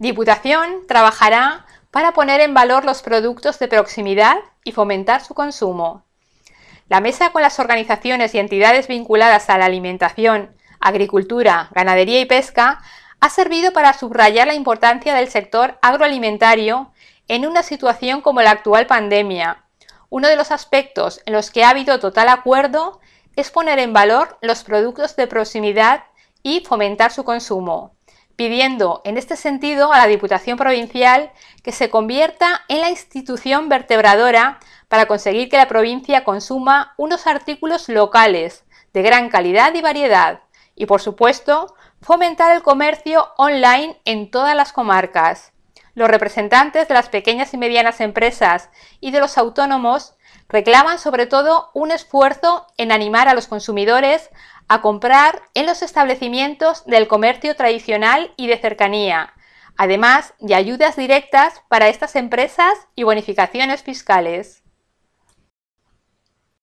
Diputación trabajará para poner en valor los productos de proximidad y fomentar su consumo. La mesa con las organizaciones y entidades vinculadas a la alimentación, agricultura, ganadería y pesca ha servido para subrayar la importancia del sector agroalimentario en una situación como la actual pandemia. Uno de los aspectos en los que ha habido total acuerdo es poner en valor los productos de proximidad y fomentar su consumo pidiendo en este sentido a la Diputación Provincial que se convierta en la institución vertebradora para conseguir que la provincia consuma unos artículos locales de gran calidad y variedad y, por supuesto, fomentar el comercio online en todas las comarcas, los representantes de las pequeñas y medianas empresas y de los autónomos reclaman sobre todo un esfuerzo en animar a los consumidores a comprar en los establecimientos del comercio tradicional y de cercanía, además de ayudas directas para estas empresas y bonificaciones fiscales.